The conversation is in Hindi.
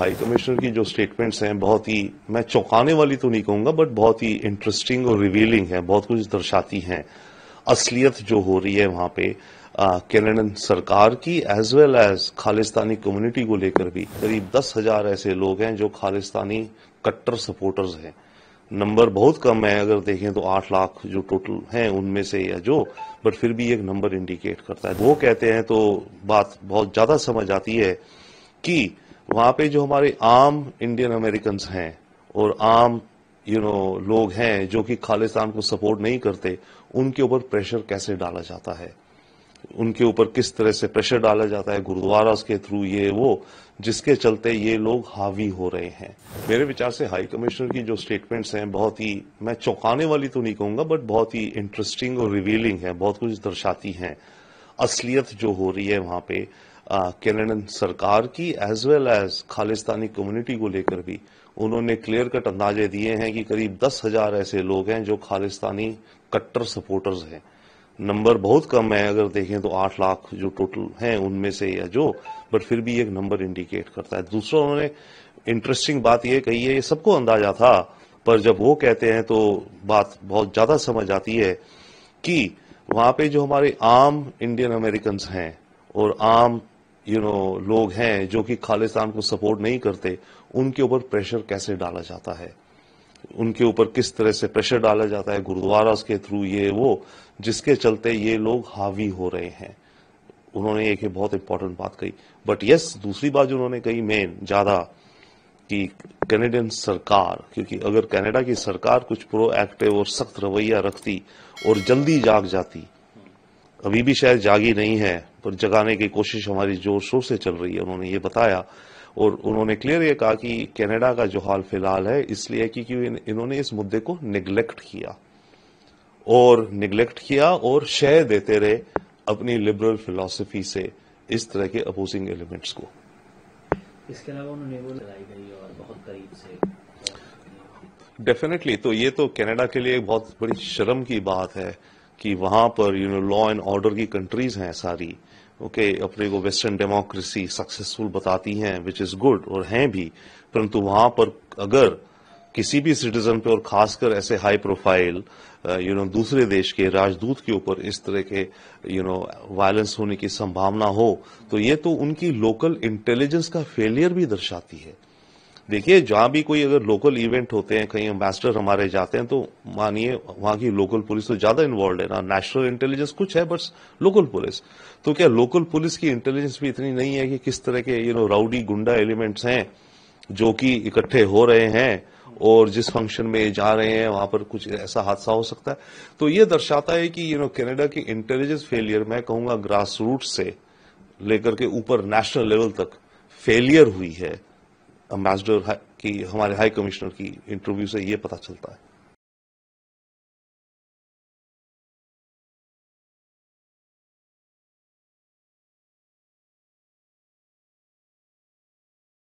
हाई कमिश्नर की जो स्टेटमेंट्स हैं बहुत ही मैं चौंकाने वाली तो नहीं कहूंगा बट बहुत ही इंटरेस्टिंग और रिवीलिंग है बहुत कुछ दर्शाती हैं असलियत जो हो रही है वहां पे कैनेडन सरकार की as well as Khalistani community को लेकर भी करीब दस हजार ऐसे लोग हैं जो खालिस्तानी कट्टर सपोर्टर्स हैं नंबर बहुत कम है अगर देखें तो आठ लाख जो टोटल हैं उनमें से या जो बट फिर भी एक नंबर इंडिकेट करता है वो कहते हैं तो बात बहुत ज्यादा समझ आती है कि वहां पे जो हमारे आम इंडियन अमेरिकन हैं और आम यू नो लोग हैं जो कि खालिस्तान को सपोर्ट नहीं करते उनके ऊपर प्रेशर कैसे डाला जाता है उनके ऊपर किस तरह से प्रेशर डाला जाता है गुरुद्वारा के थ्रू ये वो जिसके चलते ये लोग हावी हो रहे हैं मेरे विचार से हाई कमिश्नर की जो स्टेटमेंट्स हैं बहुत ही मैं चौंकाने वाली तो नहीं कहूंगा बट बहुत ही इंटरेस्टिंग और रिवीलिंग है बहुत कुछ दर्शाती हैं असलियत जो हो रही है वहां पे कैनेडन सरकार की as well as Khalistani community को लेकर भी उन्होंने क्लियर कट अंदाजे दिए हैं कि करीब दस हजार ऐसे लोग हैं जो खालिस्तानी कट्टर सपोर्टर्स हैं नंबर बहुत कम है अगर देखें तो आठ लाख जो टोटल हैं उनमें से या जो बट फिर भी एक नंबर इंडिकेट करता है दूसरा उन्होंने इंटरेस्टिंग बात यह कही है ये सबको अंदाजा था पर जब वो कहते हैं तो बात बहुत ज्यादा समझ आती है कि वहां पे जो हमारे आम इंडियन अमेरिकन हैं और आम यू you नो know, लोग हैं जो कि खालिस्तान को सपोर्ट नहीं करते उनके ऊपर प्रेशर कैसे डाला जाता है उनके ऊपर किस तरह से प्रेशर डाला जाता है गुरुद्वारा के थ्रू ये वो जिसके चलते ये लोग हावी हो रहे हैं उन्होंने एक बहुत इंपॉर्टेंट बात कही बट यस दूसरी बात जो उन्होंने कही मेन ज्यादा कि कैनेडियन सरकार क्योंकि अगर कनाडा की सरकार कुछ प्रो एक्टिव और सख्त रवैया रखती और जल्दी जाग जाती अभी भी शायद जागी नहीं है पर जगाने की कोशिश हमारी जोर शोर से चल रही है उन्होंने ये बताया और उन्होंने क्लियर ये कहा कि कनाडा का जो हाल फिलहाल है इसलिए क्योंकि इन्होंने इस मुद्दे को निग्लेक्ट किया और निग्लेक्ट किया और शह देते रहे अपनी लिबरल फिलोसफी से इस तरह के अपोजिंग एलिमेंट्स को इसके अलावा उन्होंने वो लड़ाई गई और बहुत करीब से डेफिनेटली तो ये तो कनाडा के लिए एक बहुत बड़ी शर्म की बात है कि वहां पर you know law and order की कंट्रीज हैं सारी ओके okay, अपने को वेस्टर्न डेमोक्रेसी सक्सेसफुल बताती हैं विच इज गुड और हैं भी परंतु वहां पर अगर किसी भी सिटीजन पे और खासकर ऐसे हाई प्रोफाइल यू नो दूसरे देश के राजदूत के ऊपर इस तरह के यू नो वायलेंस होने की संभावना हो तो ये तो उनकी लोकल इंटेलिजेंस का फेलियर भी दर्शाती है देखिए जहां भी कोई अगर लोकल इवेंट होते हैं कहीं एम्बेसडर हमारे जाते हैं तो मानिए वहां की लोकल पुलिस तो ज्यादा इन्वॉल्व है ना नेशनल इंटेलिजेंस कुछ है बट लोकल पुलिस तो क्या लोकल पुलिस की इंटेलिजेंस भी इतनी नहीं है कि किस तरह के यू नो राउडी गुंडा एलिमेंट्स हैं जो कि इकट्ठे हो रहे हैं और जिस फंक्शन में जा रहे हैं वहां पर कुछ ऐसा हादसा हो सकता है तो ये दर्शाता है कि यू नो कैनेडा की इंटेलिजेंस फेलियर मैं कहूंगा ग्रास रूट से लेकर के ऊपर नेशनल लेवल तक फेलियर हुई है अम्बेसडर की हमारे हाई कमिश्नर की इंटरव्यू से ये पता चलता है